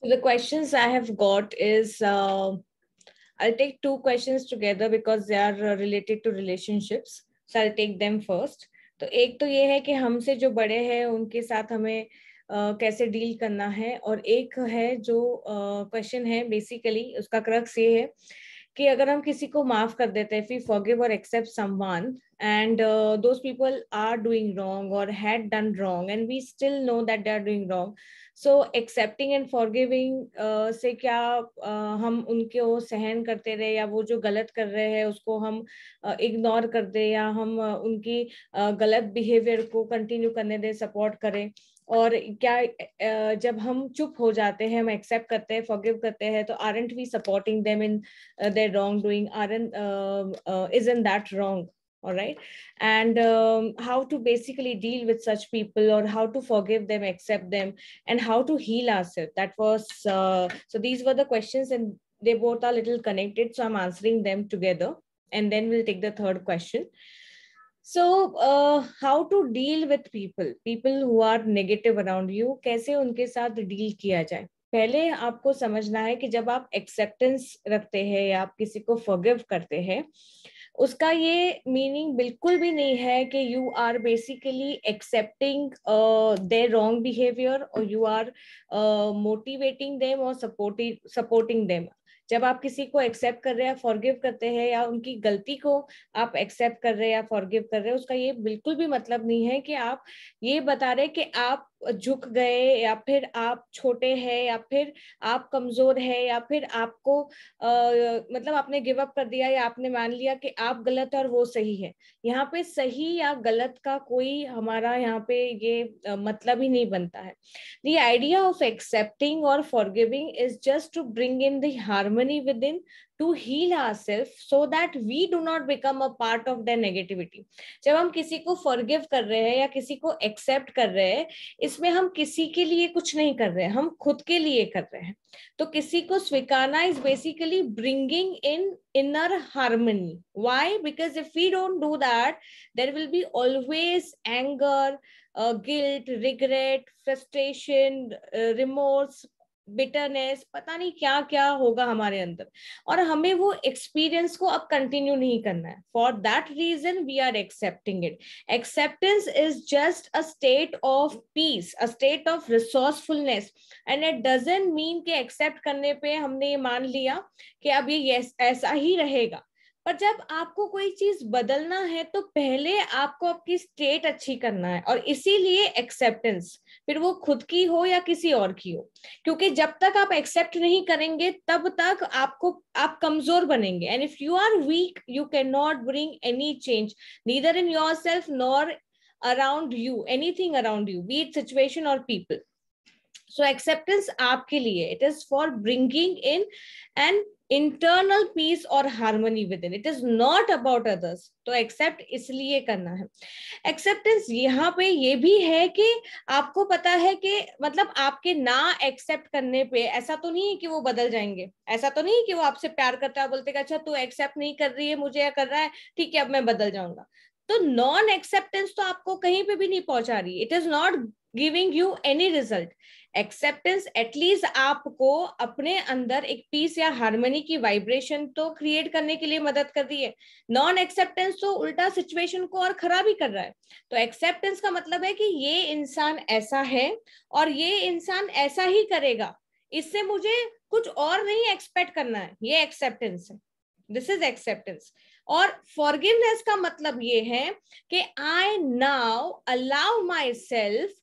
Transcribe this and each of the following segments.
So the questions I have got is uh, I'll take two questions together because they are uh, related to relationships. So I'll take them first. तो एक तो ये है कि हमसे जो बड़े हैं उनके साथ हमें uh, कैसे डील करना है और एक है जो क्वेश्चन uh, है बेसिकली उसका क्रक्स ये है कि अगर हम किसी को माफ कर देते हैं फी फॉगिव और accept someone and those people are doing wrong और had done wrong and we still know that they are doing wrong so accepting and forgiving से क्या uh, हम उनके वो सहन करते रहे या वो जो गलत कर रहे हैं उसको हम इग्नोर uh, कर दें या हम uh, उनकी uh, गलत बिहेवियर को कंटिन्यू करने दें सपोर्ट करें और क्या uh, जब हम चुप हो जाते हैं हम एक्सेप्ट करते हैं फॉरगिव करते हैं तो aren't we supporting them in their wrong doing aren't is in that wrong all right and um, how to basically deal with such people or how to forgive them accept them and how to heal ourselves that was uh, so these were the questions and they both are little connected so i'm answering them together and then we'll take the third question so uh, how to deal with people people who are negative around you kaise unke sath deal kiya jaye पहले आपको समझना है कि जब आप acceptance रखते हैं या आप किसी को फॉरगिव करते हैं उसका ये मीनिंग बिल्कुल भी नहीं है कि you are basically accepting their wrong behaviour और यू आर मोटिवेटिंग देम और सपोर्टिंग सपोर्टिंग देम जब आप किसी को एक्सेप्ट कर रहे हैं फॉरगिव करते हैं या उनकी गलती को आप एक्सेप्ट कर रहे हैं या फॉरगिव कर रहे हैं उसका ये बिल्कुल भी मतलब नहीं है कि आप ये बता रहे कि आप झुक गए या फिर आप छोटे हैं या फिर आप कमजोर है या फिर आपको आ, मतलब आपने गिव अप कर दिया या आपने मान लिया कि आप गलत और वो सही है यहाँ पे सही या गलत का कोई हमारा यहाँ पे ये आ, मतलब ही नहीं बनता है द आइडिया ऑफ एक्सेप्टिंग और forgiving is just to bring in harmony within to heal our self so that we do not become a part of the negativity जब हम किसी को फॉरगिव कर रहे हैं या किसी को एक्सेप्ट कर रहे हैं इसमें हम किसी के लिए कुछ नहीं कर रहे हैं हम खुद के लिए कर रहे हैं तो किसी को स्वीकारना is basically bringing in inner harmony why because if we don't do that there will be always anger uh, guilt regret frustration uh, remorse bitterness पता नहीं क्या क्या होगा हमारे अंदर और हमें वो एक्सपीरियंस को अब कंटिन्यू नहीं करना है for that reason we are accepting it acceptance is just a state of peace a state of resourcefulness and it doesn't mean के एक्सेप्ट करने पे हमने ये मान लिया कि अब ये ऐसा ही रहेगा पर जब आपको कोई चीज बदलना है तो पहले आपको आपकी स्टेट अच्छी करना है और इसीलिए एक्सेप्टेंस फिर वो खुद की हो या किसी और की हो क्योंकि जब तक आप एक्सेप्ट नहीं करेंगे तब तक आपको आप कमजोर बनेंगे and if you are weak you can not bring any change neither in your self nor around you any thing around you be it situation और पीपल सो एक्सेप्टेंस आपके लिए it is for bringing in and internal peace और harmony within it is not about others तो accept इसलिए करना है acceptance यहाँ पे ये भी है कि आपको पता है कि मतलब आपके ना एक्सेप्ट करने पे ऐसा तो नहीं है कि वो बदल जाएंगे ऐसा तो नहीं है कि वो आपसे प्यार करता है बोलते अच्छा तू एक्सेप्ट नहीं कर रही है मुझे या कर रहा है ठीक है अब मैं बदल जाऊंगा तो नॉन एक्सेप्टेंस तो आपको कहीं पे भी नहीं पहुंचा रही it is not giving you any result acceptance at least आपको अपने अंदर एक पीस या हारमोनी की वाइब्रेशन तो क्रिएट करने के लिए मदद कर रही है नॉन एक्सेप्टेंस तो उल्टा सिचुएशन को और खराब ही कर रहा है तो एक्सेप्टेंस का मतलब है कि ये इंसान ऐसा है और ये इंसान ऐसा ही करेगा इससे मुझे कुछ और नहीं एक्सपेक्ट करना है ये एक्सेप्टेंस है दिस इज एक्सेप्टेंस और फॉरगिवनेस का मतलब ये है कि I now allow my self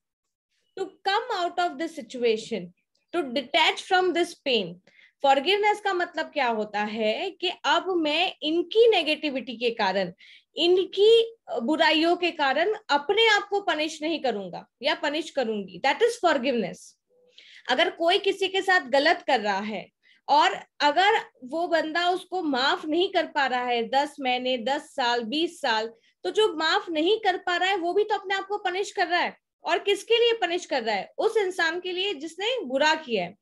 to come out of this situation to detach from this pain forgiveness का मतलब क्या होता है कि अब मैं इनकी नेगेटिविटी के कारण इनकी बुराइयों के कारण अपने आप को पनिश नहीं करूंगा या पनिश करूंगी दैट इज फॉरगिवनेस अगर कोई किसी के साथ गलत कर रहा है और अगर वो बंदा उसको माफ नहीं कर पा रहा है दस महीने दस साल बीस साल तो जो माफ नहीं कर पा रहा है वो भी तो अपने आप को पनिश कर रहा है और किसके लिए पनिश कर रहा है उस इंसान के लिए जिसने बुरा किया है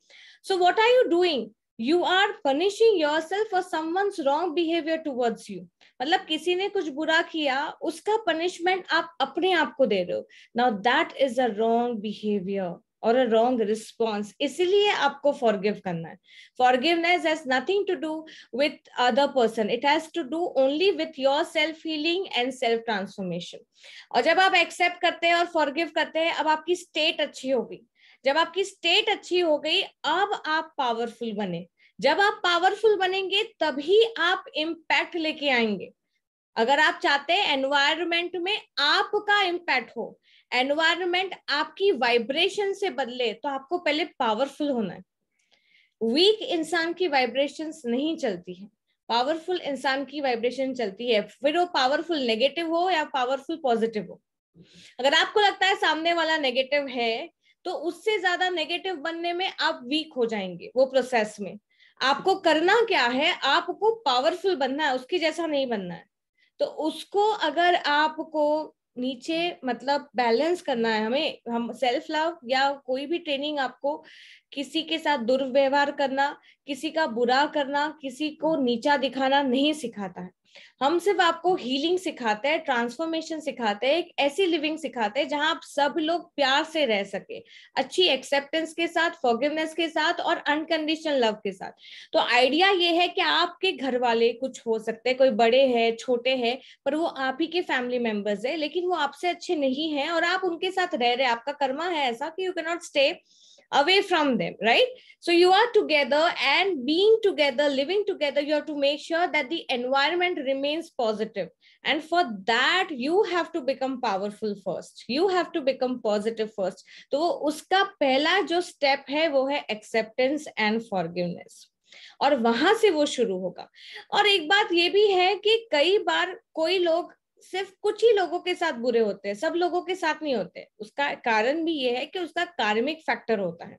so what are you doing you are punishing your self for someone's wrong behaviour towards you मतलब किसी ने कुछ बुरा किया उसका पनिशमेंट आप अपने आप को दे रहे हो now that is a wrong behaviour और अ रॉन्ग रिस्पॉन्स इसीलिए आपको फॉरगिव करना है forgiveness has nothing to do with other person it has to do only with your self healing and self transformation और जब आप एक्सेप्ट करते हैं और फॉरगिव करते हैं अब आपकी स्टेट अच्छी हो गई जब आपकी स्टेट अच्छी हो गई अब आप पावरफुल बने जब आप पावरफुल बनेंगे तभी आप इम्पैक्ट लेके आएंगे अगर आप चाहते हैं एनवायरमेंट में आपका इम्पैक्ट हो एनवायरमेंट आपकी वाइब्रेशन से बदले तो आपको पहले पावरफुल होना है वीक इंसान की वाइब्रेशन नहीं चलती है पावरफुल इंसान की वाइब्रेशन चलती है फिर वो पावरफुल नेगेटिव हो या पावरफुल पॉजिटिव हो अगर आपको लगता है सामने वाला नेगेटिव है तो उससे ज्यादा नेगेटिव बनने में आप वीक हो जाएंगे वो प्रोसेस में आपको करना क्या है आपको पावरफुल बनना है उसके जैसा नहीं बनना है तो उसको अगर आपको नीचे मतलब बैलेंस करना है हमें हम सेल्फ लव या कोई भी ट्रेनिंग आपको किसी के साथ दुर्व्यवहार करना किसी का बुरा करना किसी को नीचा दिखाना नहीं सिखाता है हम सिर्फ आपको हीलिंग सिखाते हैं ट्रांसफॉर्मेशन सिखाते हैं एक ऐसी लिविंग सिखाते हैं जहां आप सब लोग प्यार से रह सके अच्छी एक्सेप्टेंस के साथ फॉरगिवनेस के साथ और अनकंडीशनल लव के साथ तो आइडिया ये है कि आपके घर वाले कुछ हो सकते हैं कोई बड़े हैं छोटे हैं पर वो आप ही के फैमिली मेंबर्स है लेकिन वो आपसे अच्छे नहीं है और आप उनके साथ रह रहे आपका कर्मा है ऐसा कि you cannot stay away from them, right? So you are together and being together, living together, you have to make sure that the environment remains positive. And for that, you have to become powerful first. You have to become positive first. तो uska pehla jo step hai wo hai acceptance and forgiveness. और वहां से वो शुरू होगा और एक बात ये भी है कि कई बार कोई लोग सिर्फ कुछ ही लोगों के साथ बुरे होते हैं सब लोगों के साथ नहीं होते उसका कारण भी ये है कि उसका कार्मिक फैक्टर होता है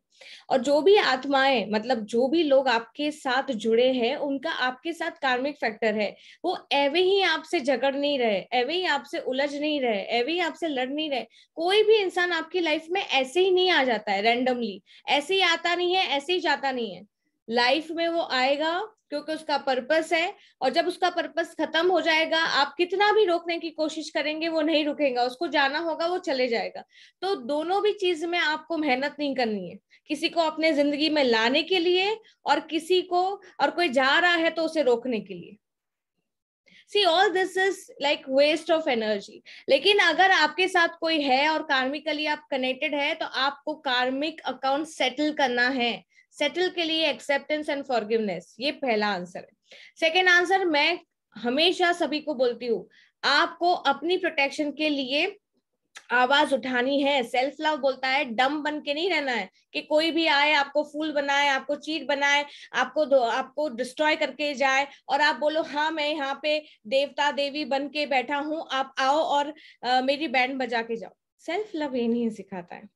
और जो भी आत्माएं मतलब जो भी लोग आपके साथ जुड़े हैं उनका आपके साथ कार्मिक फैक्टर है वो एवे ही आपसे झगड़ नहीं रहे एवे ही आपसे उलझ नहीं रहे एवे ही आपसे लड़ नहीं रहे कोई भी इंसान आपकी लाइफ में ऐसे ही नहीं आ जाता है रेंडमली ऐसे ही आता नहीं है ऐसे ही जाता नहीं है लाइफ में वो आएगा क्योंकि उसका पर्पस है और जब उसका पर्पस खत्म हो जाएगा आप कितना भी रोकने की कोशिश करेंगे वो नहीं रुकेगा उसको जाना होगा वो चले जाएगा तो दोनों भी चीज में आपको मेहनत नहीं करनी है किसी को अपने जिंदगी में लाने के लिए और किसी को और कोई जा रहा है तो उसे रोकने के लिए see all this is like waste of energy लेकिन अगर आपके साथ कोई है और कार्मिकली आप कनेक्टेड है तो आपको कार्मिक अकाउंट सेटल करना है सेटल के लिए एक्सेप्टेंस एंड फॉरगिवनेस ये पहला आंसर है सेकेंड आंसर मैं हमेशा सभी को बोलती हूँ आपको अपनी प्रोटेक्शन के लिए आवाज उठानी है सेल्फ लव बोलता है डम बन के नहीं रहना है कि कोई भी आए आपको फूल बनाए आपको चीट बनाए आपको आपको डिस्ट्रॉय करके जाए और आप बोलो हाँ मैं यहाँ पे देवता देवी बन के बैठा हूँ आप आओ और आ, मेरी बैंड बजा के जाओ सेल्फ लव ये नहीं सिखाता है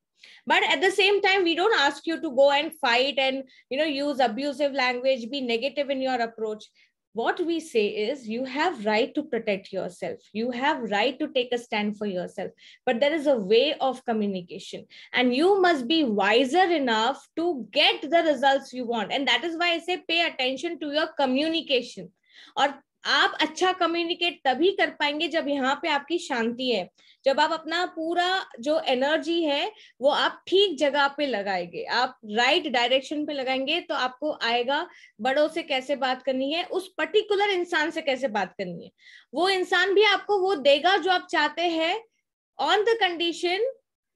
but at the same time we don't ask you to go and fight and you know use abusive language be negative in your approach what we say is you have right to protect yourself you have right to take a stand for yourself but there is a way of communication and you must be wiser enough to get the results you want and that is why i say pay attention to your communication or आप अच्छा communicate तभी कर पाएंगे जब यहाँ पे आपकी शांति है जब आप अपना पूरा जो एनर्जी है वो आप ठीक जगह पे लगाएंगे आप राइट right डायरेक्शन पे लगाएंगे तो आपको आएगा बड़ों से कैसे बात करनी है उस पर्टिकुलर इंसान से कैसे बात करनी है वो इंसान भी आपको वो देगा जो आप चाहते हैं on the condition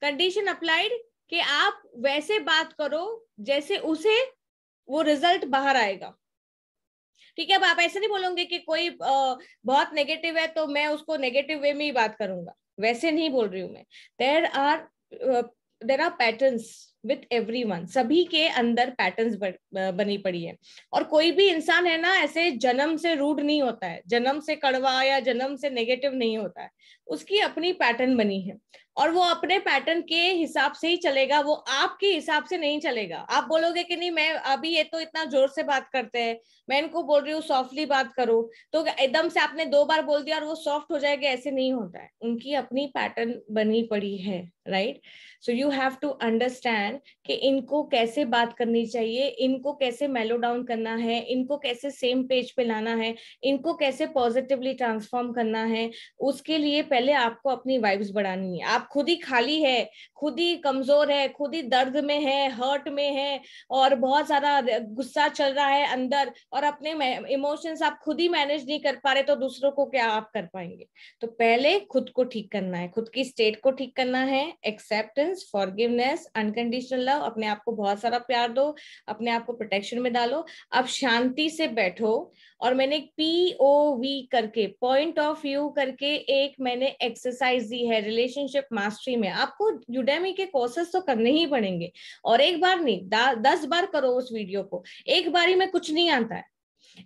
condition applied कि आप वैसे बात करो जैसे उसे वो रिजल्ट बाहर आएगा ठीक है अब आप ऐसे नहीं बोलोगे कि कोई बहुत नेगेटिव है तो मैं उसको नेगेटिव वे में ही बात करूंगा वैसे नहीं बोल रही हूँ मैं there are there are patterns with everyone सभी के अंदर पैटर्न बनी पड़ी है और कोई भी इंसान है ना ऐसे जन्म से रूड नहीं होता है जन्म से कड़वा या जन्म से नेगेटिव नहीं होता है उसकी अपनी पैटर्न बनी है और वो अपने पैटर्न के हिसाब से ही चलेगा वो आपके हिसाब से नहीं चलेगा आप बोलोगे कि नहीं मैं अभी ये तो इतना जोर से बात करते हैं मैं इनको बोल रही हूँ सॉफ्टली बात करो तो एकदम से आपने दो बार बोल दिया और वो सॉफ्ट हो जाएगा ऐसे नहीं होता है उनकी अपनी पैटर्न बनी पड़ी है right so you have to understand हैं कि इनको कैसे बात करनी चाहिए इनको कैसे मेलो डाउन करना है इनको कैसे सेम पेज पे लाना है इनको कैसे पॉजिटिवली ट्रांसफॉर्म करना है उसके लिए पहले आपको अपनी वाइब्स बढ़ानी है आप खुद ही खाली है खुद ही कमजोर है खुद ही दर्द में है हर्ट में है और बहुत सारा गुस्सा चल रहा है अंदर और अपने इमोशंस आप खुद ही मैनेज नहीं कर पा रहे तो दूसरों को क्या आप कर पाएंगे तो पहले खुद को ठीक करना है खुद की स्टेट को ठीक करना है acceptance forgiveness uncondition unconditional love अपने आप को बहुत सारा प्यार दो अपने आप को प्रोटेक्शन में डालो अब शांति से बैठो और मैंने पी ओ वी करके पॉइंट ऑफ व्यू करके एक मैंने एक्सरसाइज दी है रिलेशनशिप मास्टरी में आपको यूडेमी के कोर्सेस तो करने ही पड़ेंगे और एक बार नहीं दस बार करो उस वीडियो को एक बार ही में कुछ नहीं आता है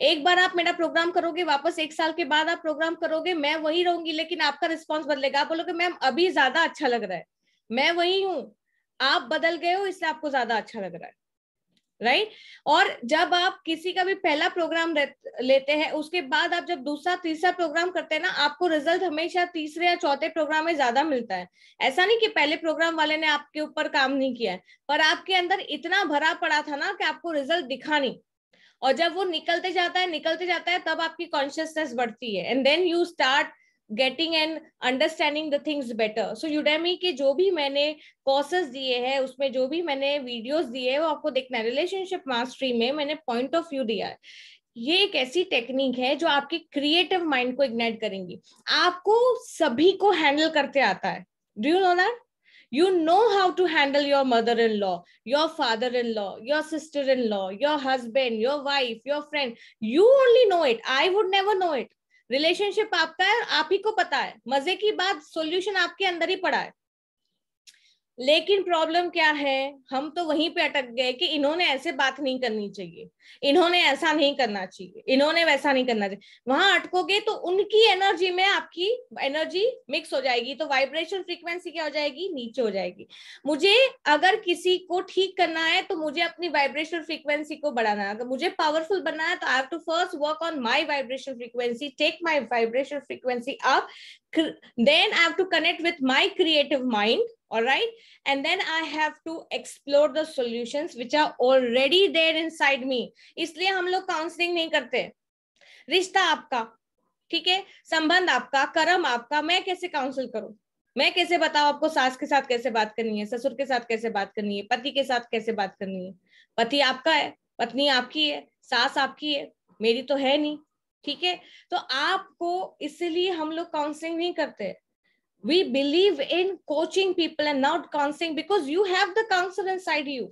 एक बार आप मेरा प्रोग्राम करोगे वापस एक साल के बाद आप प्रोग्राम करोगे मैं वही रहूंगी लेकिन आपका रिस्पॉन्स बदलेगा आप बोलोगे मैम अभी ज्यादा अच्छा लग रहा है मैं वही हूँ आप बदल गए हो इसलिए आपको ज्यादा अच्छा लग रहा है राइट right? और जब आप किसी का भी पहला प्रोग्राम लेते हैं उसके बाद आप जब दूसरा तीसरा प्रोग्राम करते हैं ना आपको रिजल्ट हमेशा तीसरे या चौथे प्रोग्राम में ज्यादा मिलता है ऐसा नहीं कि पहले प्रोग्राम वाले ने आपके ऊपर काम नहीं किया है पर आपके अंदर इतना भरा पड़ा था ना कि आपको रिजल्ट दिखा नहीं और जब वो निकलते जाता है निकलते जाता है तब आपकी कॉन्शियसनेस बढ़ती है and then you start getting and understanding the things better so Udemy के जो भी मैंने कोर्सेज दिए हैं उसमें जो भी मैंने वीडियोज दिए है वो आपको देखना है रिलेशनशिप मास्टरी में मैंने पॉइंट ऑफ व्यू दिया है ये एक ऐसी टेक्निक है जो आपके क्रिएटिव माइंड को इग्नाइट करेंगी आपको सभी को हैंडल करते आता है do you know that you know how to handle your mother-in-law your father-in-law your sister-in-law your husband your wife your friend you only know it i would never know it relationship आपका है और आप ही को पता है मजे की बात सॉल्यूशन आपके अंदर ही पड़ा है लेकिन प्रॉब्लम क्या है हम तो वहीं पे अटक गए कि इन्होंने ऐसे बात नहीं करनी चाहिए इन्होंने ऐसा नहीं करना चाहिए इन्होंने वैसा नहीं करना चाहिए वहां अटकोगे तो उनकी एनर्जी में आपकी एनर्जी मिक्स हो जाएगी तो वाइब्रेशन फ्रीक्वेंसी क्या हो जाएगी नीचे हो जाएगी मुझे अगर किसी को ठीक करना है तो मुझे अपनी वाइब्रेशन फ्रीक्वेंसी को बढ़ाना है अगर मुझे पावरफुल बनना है तो I have to first work on my vibration frequency take my vibration frequency up then I have to connect with my creative mind all right and then i have to explore the solutions which are already there inside me इसलिए हम लोग counselling नहीं करते रिश्ता आपका ठीक है संबंध आपका कर्म आपका मैं कैसे काउंसिल करूं मैं कैसे बताऊं आपको सास के साथ कैसे बात करनी है ससुर के साथ कैसे बात करनी है पति के साथ कैसे बात करनी है पति आपका है पत्नी आपकी है सास आपकी है मेरी तो है नहीं ठीक है तो आपको इसलिए हम लोग काउंसलिंग नहीं करते we believe in coaching people and not counseling because you have the counselor inside you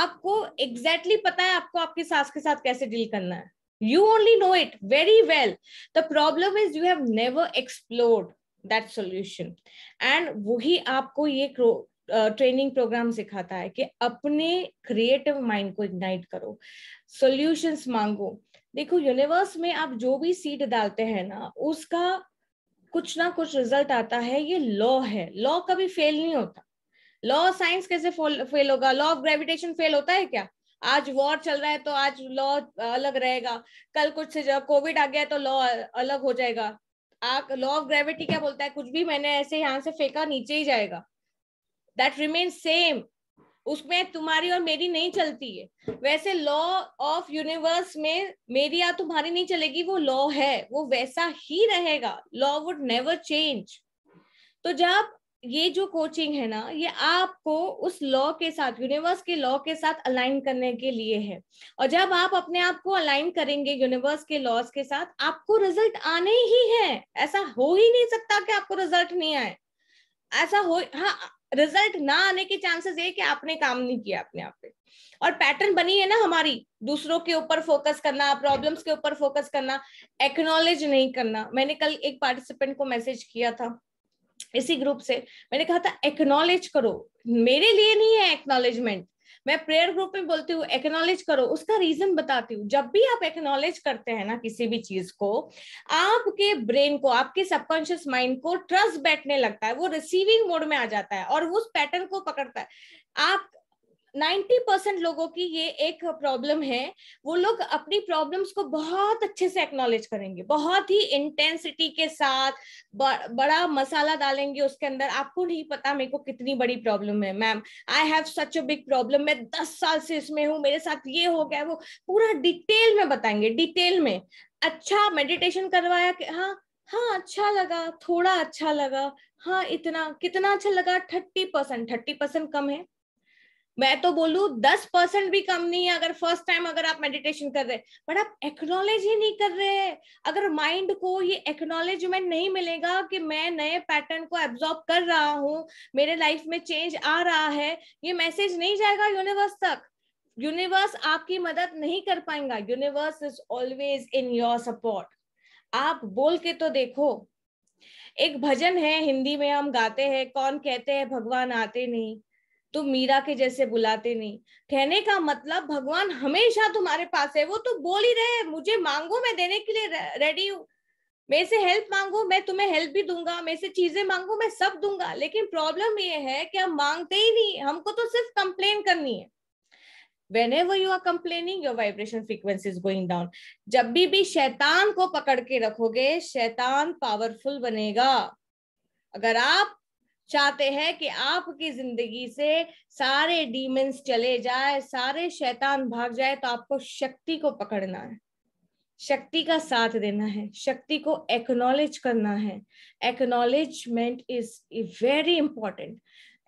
aapko exactly pata hai aapko aapke saas ke sath kaise deal karna hai you only know it very well the problem is you have never explored that solution and वही aapko ye training program सिखाता है कि अपने creative mind को ignite करो solutions मांगो देखो universe में आप जो भी सीड डालते हैं ना उसका कुछ ना कुछ रिजल्ट आता है ये लॉ है लॉ कभी फेल नहीं होता लॉ साइंस कैसे फेल होगा लॉ ऑफ ग्रेविटेशन फेल होता है क्या आज वॉर चल रहा है तो आज लॉ अलग रहेगा कल कुछ कोविड आ गया तो लॉ अलग हो जाएगा लॉ ऑफ ग्रेविटी क्या बोलता है कुछ भी मैंने ऐसे यहाँ से फेंका नीचे ही जाएगा दैट रिमेन सेम उसमें तुम्हारी और मेरी नहीं चलती है वैसे लॉ ऑफ यूनिवर्स में मेरी या तुम्हारी नहीं चलेगी वो लॉ है वो वैसा ही रहेगा लॉ वुड नेवर चेंज तो जब ये जो कोचिंग है ना ये आपको उस लॉ के साथ यूनिवर्स के लॉ के साथ अलाइन करने के लिए है और जब आप अपने आप को अलाइन करेंगे यूनिवर्स के लॉज के साथ आपको रिजल्ट आने ही है ऐसा हो ही नहीं सकता कि आपको रिजल्ट नहीं आए ऐसा हो हाँ रिजल्ट ना आने के चांसेस ये कि आपने काम नहीं किया अपने आप पे और पैटर्न बनी है ना हमारी दूसरों के ऊपर फोकस करना प्रॉब्लम्स के ऊपर फोकस करना एक्नोलेज नहीं करना मैंने कल एक पार्टिसिपेंट को मैसेज किया था इसी ग्रुप से मैंने कहा था एक्नोलेज करो मेरे लिए नहीं है एक्नोलेजमेंट मैं प्रेयर ग्रुप में बोलती हूँ एक्नोलेज करो उसका रीजन बताती हूँ जब भी आप एक्नोलेज करते हैं ना किसी भी चीज को आपके ब्रेन को आपके सबकॉन्शियस माइंड को ट्रस्ट बैठने लगता है वो रिसीविंग मोड में आ जाता है और उस पैटर्न को पकड़ता है आप नाइन्टी परसेंट लोगों की ये एक प्रॉब्लम है वो लोग अपनी प्रॉब्लम्स को बहुत अच्छे से एक्नॉलेज करेंगे बहुत ही इंटेंसिटी के साथ ब, बड़ा मसाला डालेंगे उसके अंदर आपको नहीं पता मेरे को कितनी बड़ी प्रॉब्लम है ma'am I have such a big problem मैं दस साल से इसमें हूँ मेरे साथ ये हो गया वो पूरा डिटेल में बताएंगे डिटेल में अच्छा मेडिटेशन करवाया कि हाँ हाँ अच्छा लगा थोड़ा अच्छा लगा हाँ इतना कितना अच्छा लगा थर्टी परसेंट थर्टी परसेंट कम है मैं तो बोलू दस परसेंट भी कम नहीं है अगर फर्स्ट टाइम अगर आप मेडिटेशन कर रहे हैं बट आप एक्नोलेज ही नहीं कर रहे अगर माइंड को ये एक्नोलेजमेंट नहीं मिलेगा कि मैं नए पैटर्न को एब्जॉर्ब कर रहा हूँ मेरे लाइफ में चेंज आ रहा है ये मैसेज नहीं जाएगा यूनिवर्स तक यूनिवर्स आपकी मदद नहीं कर पाएगा universe is always in your support आप बोल के तो देखो एक भजन है हिंदी में हम गाते हैं कौन कहते हैं भगवान आते नहीं तो मीरा के जैसे बुलाते नहीं कहने का मतलब भगवान हमेशा तुम्हारे पास है वो तो बोल ही रहे मुझे मांगो मैं देने के लिए रेडी हूँ मेरे से हेल्प मांगो मैं तुम्हें हेल्प भी दूंगा मेरे से चीजें मांगो मैं सब दूंगा लेकिन प्रॉब्लम ये है कि हम मांगते ही नहीं हमको तो सिर्फ कंप्लेन करनी है whenever you are complaining your vibration frequency is going down जब भी भी शैतान को पकड़ के रखोगे शैतान पावरफुल बनेगा अगर आप चाहते हैं कि आपकी जिंदगी से सारे डीमेंस चले जाए सारे शैतान भाग जाए तो आपको शक्ति को पकड़ना है शक्ति का साथ देना है शक्ति को एक्नॉलेज करना है acknowledgement is very important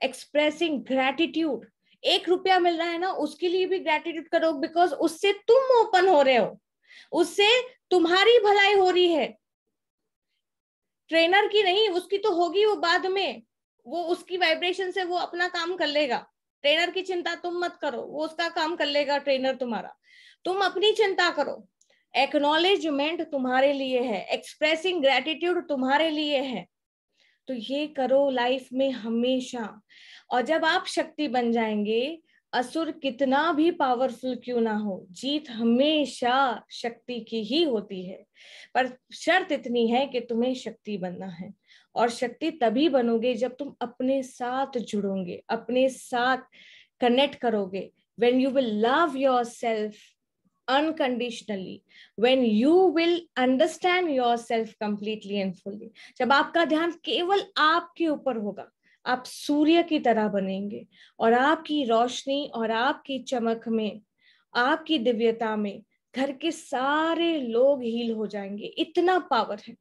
expressing gratitude एक रुपया मिल रहा है ना उसके लिए भी ग्रेटिट्यूड करो बिकॉज उससे तुम ओपन हो रहे हो उससे तुम्हारी भलाई हो रही है ट्रेनर की नहीं उसकी तो होगी वो बाद में वो उसकी वाइब्रेशन से वो अपना काम कर लेगा ट्रेनर की चिंता तुम मत करो वो उसका काम कर लेगा ट्रेनर तुम्हारा तुम अपनी चिंता करो एक्नोलेजमेंट तुम्हारे लिए है एक्सप्रेसिंग ग्रेटिट्यूड तुम्हारे लिए है तो ये करो लाइफ में हमेशा और जब आप शक्ति बन जाएंगे असुर कितना भी पावरफुल क्यों ना हो जीत हमेशा शक्ति की ही होती है पर शर्त इतनी है कि तुम्हें शक्ति बनना है और शक्ति तभी बनोगे जब तुम अपने साथ जुड़ोगे अपने साथ कनेक्ट करोगे when you will love your self unconditionally when you will understand your self completely and fully जब आपका ध्यान केवल आपके ऊपर होगा आप सूर्य की तरह बनेंगे और आपकी रोशनी और आपकी चमक में आपकी दिव्यता में घर के सारे लोग हील हो जाएंगे इतना पावर है